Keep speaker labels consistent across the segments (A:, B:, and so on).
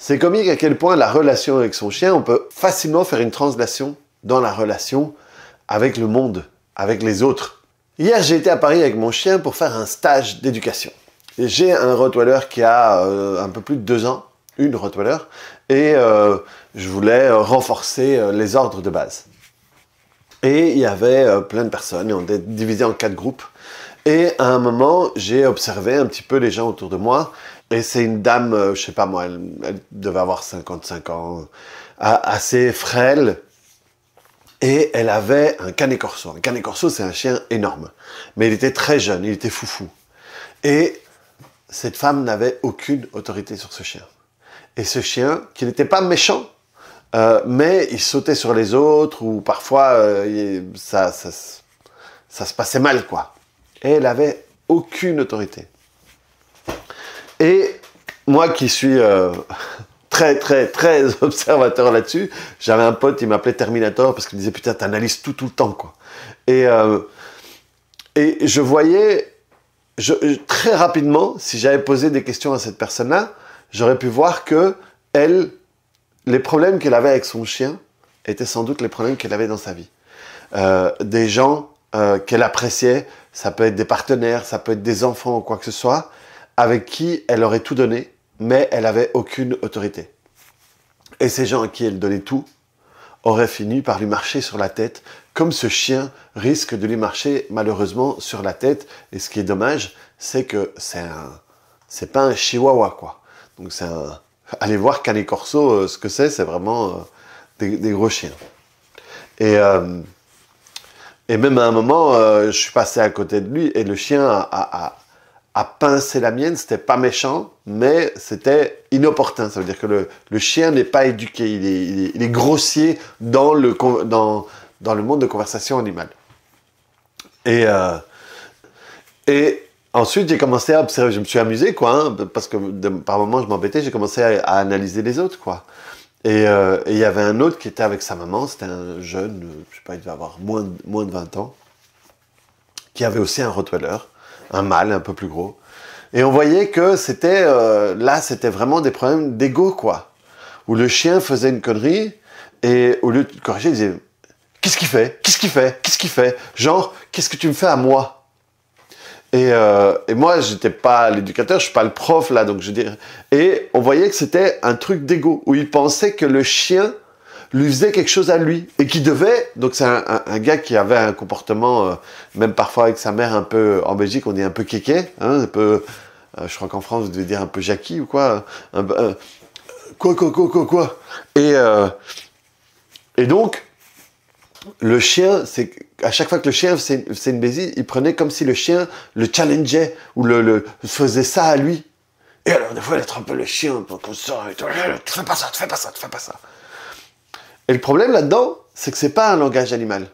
A: C'est comique à quel point la relation avec son chien, on peut facilement faire une translation dans la relation avec le monde, avec les autres. Hier, j'ai été à Paris avec mon chien pour faire un stage d'éducation. J'ai un Rottweiler qui a euh, un peu plus de deux ans, une Rottweiler, et euh, je voulais euh, renforcer les ordres de base. Et il y avait plein de personnes, et on était divisé en quatre groupes. Et à un moment, j'ai observé un petit peu les gens autour de moi, et c'est une dame, euh, je sais pas moi, elle, devait avoir 55 ans, assez frêle. Et elle avait un canet corso. Un canet corso, c'est un chien énorme. Mais il était très jeune, il était foufou. Et cette femme n'avait aucune autorité sur ce chien. Et ce chien, qui n'était pas méchant, euh, mais il sautait sur les autres, ou parfois euh, ça, ça, se passait mal, quoi. Et elle avait aucune autorité. Et moi qui suis euh, très, très, très observateur là-dessus, j'avais un pote, il m'appelait Terminator parce qu'il me disait Putain, t'analyses tout, tout le temps, quoi. Et, euh, je voyais très rapidement, si j'avais posé des questions à cette personne-là, j'aurais pu voir que elle, les problèmes qu'elle avait avec son chien étaient sans doute les problèmes qu'elle avait dans sa vie. Euh, des gens qu'elle appréciait, ça peut être des partenaires, ça peut être des enfants ou quoi que ce soit, avec qui elle aurait tout donné, mais elle avait aucune autorité. Et ces gens à qui elle donnait tout auraient fini par lui marcher sur la tête, comme ce chien risque de lui marcher malheureusement sur la tête. Et ce qui est dommage, c'est que c'est un, c'est pas un chihuahua quoi. Donc c'est un, allez voir qu'à Corso, euh, ce que c'est, c'est vraiment euh, des, gros chiens. Et euh, et même à un moment, je suis passé à côté de lui et le chien a à pincer la mienne, c'était pas méchant, mais c'était inopportun. Ça veut dire que le, chien n'est pas éduqué, il est, grossier dans le, dans, le, monde de conversation animale. Et, euh, et ensuite, j'ai commencé à observer, je me suis amusé, quoi, hein, parce que par moments, je m'embêtais, j'ai commencé à, analyser les autres, quoi. Euh, et il y avait un autre qui était avec sa maman, c'était un jeune, je sais pas, il devait avoir moins, moins de 20 ans, qui avait aussi un Rottweiler un mâle un peu plus gros. Et on voyait que c'était euh, là, c'était vraiment des problèmes d'ego, quoi. Où le chien faisait une connerie et au lieu de corriger, il disait Qu'est-ce qu'il fait Qu'est-ce qu'il fait Qu'est-ce qu'il fait Genre, qu'est-ce que tu me fais à moi et, moi, euh, et, moi, j'étais pas l'éducateur, je suis pas le prof là, donc je dis Et on voyait que c'était un truc d'ego où il pensait que le chien lui faisait quelque chose à lui et qui devait donc c'est un, gars qui avait un comportement euh, même parfois avec sa mère un peu en Belgique on est un peu kéké hein, un peu euh, je crois qu'en France vous devez dire un peu Jackie ou quoi euh, quoi quoi quoi quoi quoi et et donc le chien, c'est à chaque fois que le chien c'est une baisie, il prenait comme si le chien le challengeait ou le, faisait ça à lui. Et alors des fois, il attrape le chien pour ça, et tu fais pas ça, tu fais pas ça, tu fais pas ça. Et le problème là-dedans, c'est que ce n'est pas un langage animal.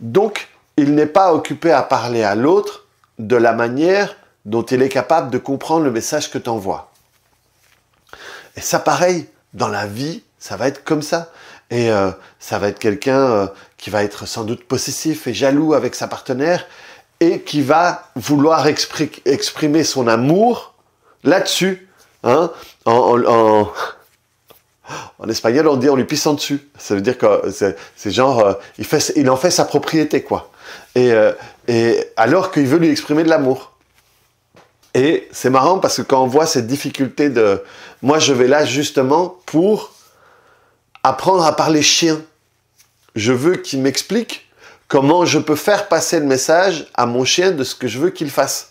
A: Donc, il n'est pas occupé à parler à l'autre de la manière dont il est capable de comprendre le message que tu envoies. Et ça, pareil, dans la vie, ça va être comme ça. Et euh, ça va être quelqu'un euh, qui va être sans doute possessif et jaloux avec sa partenaire et qui va vouloir exprimer son amour là-dessus, hein, en en espagnol, on dit on lui pisse en dessus. Ça veut dire que c'est genre, euh, il, fait, il en fait sa propriété, quoi. Et, euh, et alors qu'il veut lui exprimer de l'amour. Et c'est marrant parce que quand on voit cette difficulté de, moi je vais là justement pour apprendre à parler chien. Je veux qu'il m'explique comment je peux faire passer le message à mon chien de ce que je veux qu'il fasse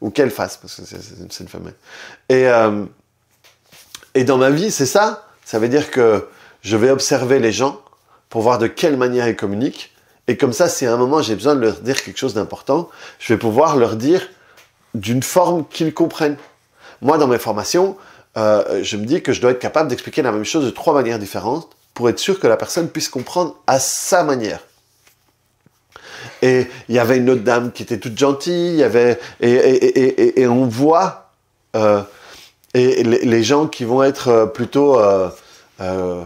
A: ou qu'elle fasse parce que c'est une femelle. Et euh, et dans ma vie, c'est ça. Ça veut dire que je vais observer les gens pour voir de quelle manière ils communiquent. Et comme ça, si à un moment j'ai besoin de leur dire quelque chose d'important, je vais pouvoir leur dire d'une forme qu'ils comprennent. Moi, dans mes formations, euh, je me dis que je dois être capable d'expliquer la même chose de trois manières différentes pour être sûr que la personne puisse comprendre à sa manière. Et il y avait une autre dame qui était toute gentille, y avait, et, on voit euh, et les, gens qui vont être euh, plutôt... Euh, euh,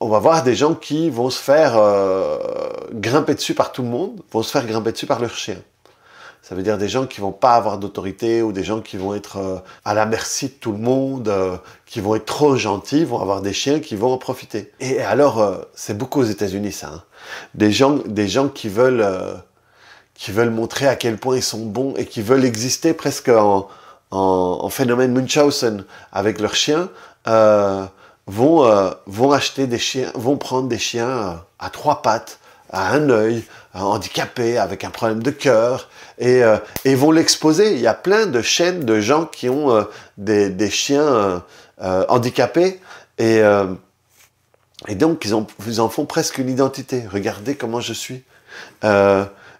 A: on va voir des gens qui vont se faire euh, grimper dessus par tout le monde, vont se faire grimper dessus par leurs chiens. Ça veut dire des gens qui vont pas avoir d'autorité ou des gens qui vont être à la merci de tout le monde, qui vont être trop gentils, vont avoir des chiens qui vont en profiter. Et alors, c'est beaucoup aux États-Unis ça. Hein. Des gens, des gens qui veulent, qui veulent montrer à quel point ils sont bons et qui veulent exister presque en, en, phénomène Munchausen avec leurs chiens, euh, vont, euh, vont acheter des chiens, vont prendre des chiens euh, à trois pattes, à un œil, handicapés, avec un problème de cœur, et, et vont l'exposer. Il y a plein de chaînes de gens qui ont des, des, chiens handicapés, et, et donc ils, ont, ils, en font presque une identité. Regardez comment je suis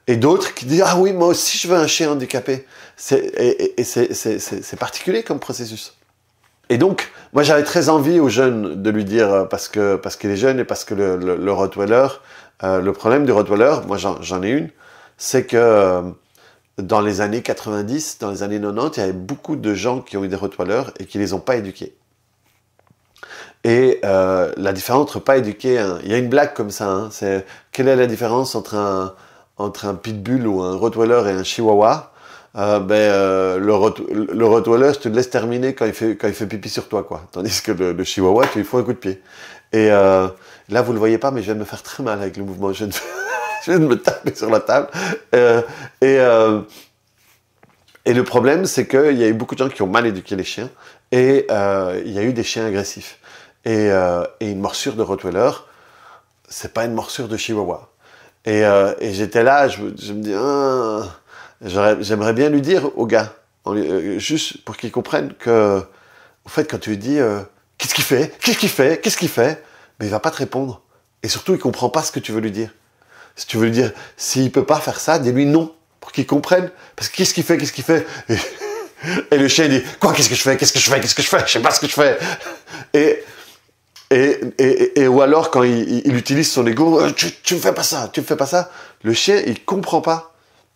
A: et d'autres qui disent Ah oui, moi aussi je veux un chien handicapé. C'est, et, c'est, particulier comme processus. Et donc, moi j'avais très envie aux jeunes de lui dire, euh, parce, que, parce qu'il est jeune et parce que le, le, le euh, problème du Rottweiler, moi j'en, ai une, c'est que euh, dans les années 90, dans les années 90, il y avait beaucoup de gens qui ont eu des Rottweilers et qui ne les ont pas éduqués. Et la différence entre pas éduquer, il y a une blague comme ça, hein, c'est quelle est la différence entre un, entre un pitbull ou un rottweiler et un chihuahua, euh, ben, euh, le, le, rottweiler, tu terminer quand il fait, quand il fait pipi sur toi, quoi. Tandis que le, chihuahua, tu lui fous un coup de pied. Et euh, là, vous le voyez pas, mais je viens de me faire très mal avec le mouvement. Je viens de, me taper sur la table. et, et le problème, c'est qu'il y a eu beaucoup de gens qui ont mal éduqué les chiens et il y a eu des chiens agressifs. Et, et une morsure de rottweiler, c'est pas une morsure de chihuahua et, euh, et j'étais là, je, me dis, ah, j'aimerais bien lui dire au gars, euh, juste pour qu'il comprenne que, au fait, quand tu lui dis, euh, qu'est-ce qu'il fait Qu'est-ce qu'il fait Qu'est-ce qu'il fait Mais il va pas te répondre. Et surtout, il comprend pas ce que tu veux lui dire. Si tu veux lui dire, s'il peut pas faire ça, dis-lui non, pour qu'il comprenne. Parce que qu'est-ce qu'il fait Qu'est-ce qu'il fait et, et, le chien dit, quoi Qu'est-ce que je fais Qu'est-ce que je fais Qu'est-ce que je fais Je sais pas ce que je fais. Et et, ou alors quand il, utilise son ego, euh, tu, ne fais pas ça, tu ne fais pas ça. Le chien, il comprend pas.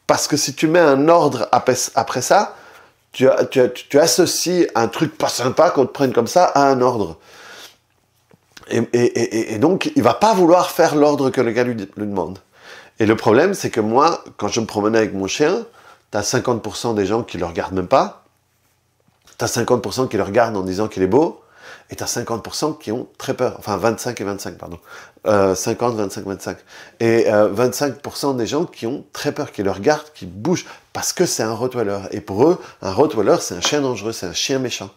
A: Parce que si tu mets un ordre après, ça, tu, tu, associes un truc pas sympa qu'on te prenne comme ça à un ordre. Et, donc, il va pas vouloir faire l'ordre que le gars lui, demande. Et le problème, c'est que moi, quand je me promenais avec mon chien, tu as 50% des gens qui le regardent même pas. Tu as 50% qui le regardent en disant qu'il est beau et tu 50% qui ont très peur, enfin 25 et 25, pardon, 50, 25, 25, et 25% euh, des gens qui ont très peur, qui le regardent, qui bougent, parce que c'est un Rottweiler, et pour eux, un Rottweiler, c'est un chien dangereux, c'est un chien méchant,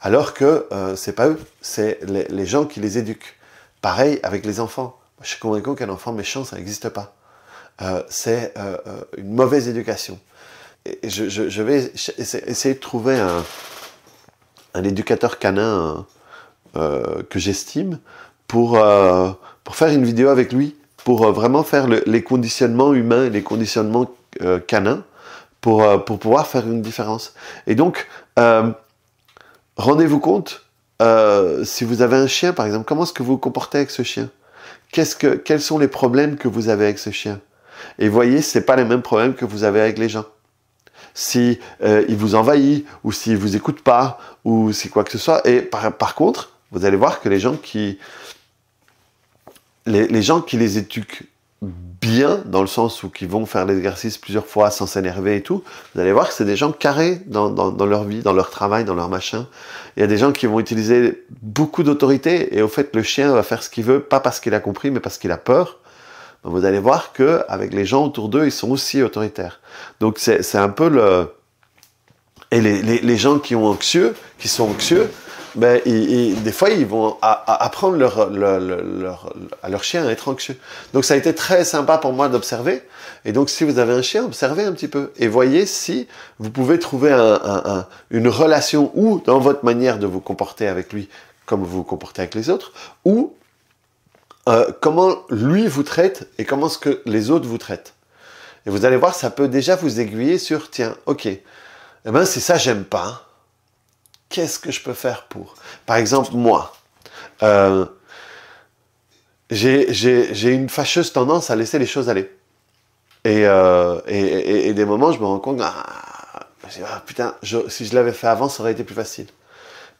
A: alors que euh, c'est pas eux, c'est les, gens qui les éduquent. Pareil avec les enfants. Je suis convaincu qu'un enfant méchant, ça n'existe pas. Euh, c'est une mauvaise éducation. Et je vais essayer de trouver un, un éducateur canin euh, euh, que j'estime pour, euh, pour faire une vidéo avec lui, pour vraiment faire les conditionnements humains, et les conditionnements canins, pour, pour pouvoir faire une différence. Et donc, rendez-vous compte, si vous avez un chien par exemple, comment est-ce que vous vous comportez avec ce chien quest -ce que, Quels sont les problèmes que vous avez avec ce chien Et voyez, ce n'est pas les mêmes problèmes que vous avez avec les gens si euh, il vous envahit ou s'il vous écoute pas ou si quoi que ce soit. Et par, contre, vous allez voir que les gens qui les, gens qui les éduquent bien dans le sens où qui vont faire l'exercice plusieurs fois sans s'énerver et tout, vous allez voir que c'est des gens carrés dans, leur vie, dans leur travail, dans leur machin. Il y a des gens qui vont utiliser beaucoup d'autorité et au fait le chien va faire ce qu'il veut, pas parce qu'il a compris mais parce qu'il a peur vous allez voir que avec les gens autour d'eux, ils sont aussi autoritaires. Donc c'est un peu le et les, gens qui ont anxieux, qui sont anxieux, ben, des fois, ils vont apprendre à leur chien à être anxieux. Donc, ça a été très sympa pour moi d'observer. Et donc, si vous avez un chien, observez un petit peu et voyez si vous pouvez trouver une relation ou dans votre manière de vous comporter avec lui, comme vous vous comportez avec les autres, ou euh, comment lui vous traite et comment ce que les autres vous traitent. Et vous allez voir, ça peut déjà vous aiguiller sur, tiens, ok, eh ben, c'est ça, j'aime pas. Hein. Qu'est-ce que je peux faire pour Par exemple, moi, euh, j'ai une fâcheuse tendance à laisser les choses aller. Et, euh, des moments, je me rends compte, ah, ah, putain, si je l'avais fait avant, ça aurait été plus facile.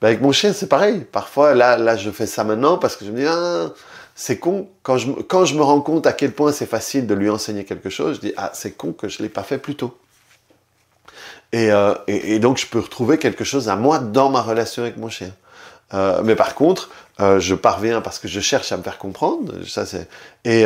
A: Ben, avec mon chien, c'est pareil. Parfois, là, là, je fais ça maintenant parce que je me dis, ah, c'est con, quand je, me rends compte à quel point c'est facile de lui enseigner quelque chose, je dis, ah, c'est con que je ne l'ai pas fait plus tôt. Euh, et, donc, je peux retrouver quelque chose à moi dans ma relation avec mon chien. Euh, mais par contre, euh, je parviens parce que je cherche à me faire comprendre, ça c'est, et,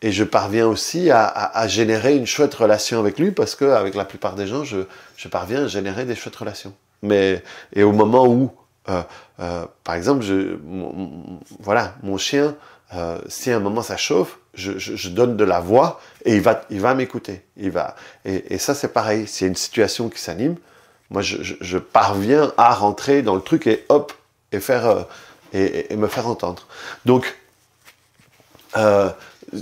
A: et je parviens aussi à, générer une chouette relation avec lui parce que avec la plupart des gens, je, je parviens à générer des chouettes relations. Mais et au moment où euh, euh, par exemple, mon, voilà, mon chien, euh, si à un moment ça chauffe, je, donne de la voix et il va, il va m'écouter. Il va. Et, ça, c'est pareil. S'il y a une situation qui s'anime, moi, je, parviens à rentrer dans le truc et hop, et faire et, me faire entendre. Donc,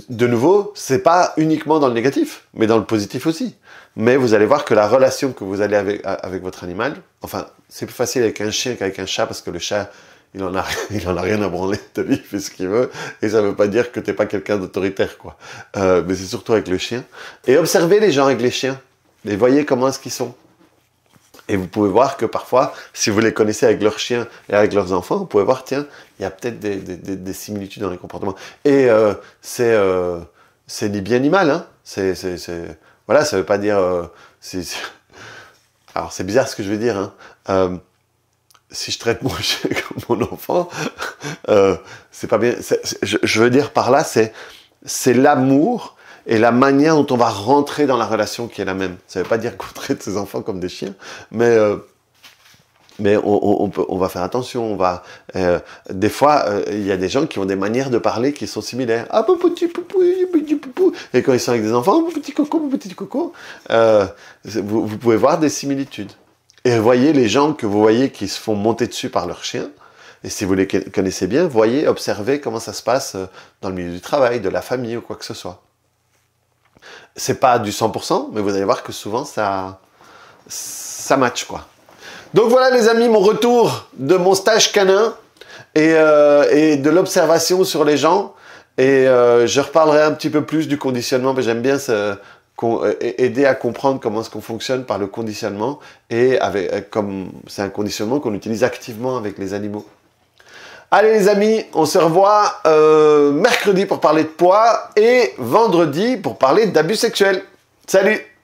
A: de nouveau, c'est pas uniquement dans le négatif, mais dans le positif aussi. Mais vous allez voir que la relation que vous allez avec, avec votre animal, enfin, c'est plus facile avec un chien qu'avec un chat parce que le chat, il en a, il en a rien à branler lui, il fait ce qu'il veut, et ça veut pas dire que tu t'es pas quelqu'un d'autoritaire, quoi. Euh, mais c'est surtout avec le chien. Et observez les gens avec les chiens, et voyez comment est-ce qu'ils sont. Et vous pouvez voir que parfois, si vous les connaissez avec leurs chiens et avec leurs enfants, vous pouvez voir, tiens, il y a peut-être des, des, des, similitudes dans les comportements. Et euh, c'est euh, ni bien ni mal. Hein. C'est voilà, ça veut pas dire. Euh, alors c'est bizarre ce que je veux dire. Hein. Euh, si je traite mon chien comme mon enfant, euh, c'est pas bien. je, je, veux dire par là, c'est l'amour et la manière dont on va rentrer dans la relation qui est la même. Ça ne veut pas dire qu'on traite ses enfants comme des chiens, mais, euh, mais on, on, peut, on, va faire attention. On va, euh, des fois, euh, il y a des gens qui ont des manières de parler qui sont similaires. Ah, petit poupou, petit poupou. Et quand ils sont avec des enfants, petit coco, petit coco, vous, vous pouvez voir des similitudes. Et voyez les gens que vous voyez qui se font monter dessus par leurs chiens. Et si vous les connaissez bien, voyez, observez comment ça se passe dans le milieu du travail, de la famille ou quoi que ce soit. C'est pas du 100%, mais vous allez voir que souvent ça, ça match quoi. Donc voilà les amis, mon retour de mon stage canin et, euh, de l'observation sur les gens. Et euh, je reparlerai un petit peu plus du conditionnement, mais j'aime bien euh, aider à comprendre comment est-ce qu'on fonctionne par le conditionnement et avec, comme c'est un conditionnement qu'on utilise activement avec les animaux. Allez les amis, on se revoit euh, mercredi pour parler de poids et vendredi pour parler d'abus sexuels. Salut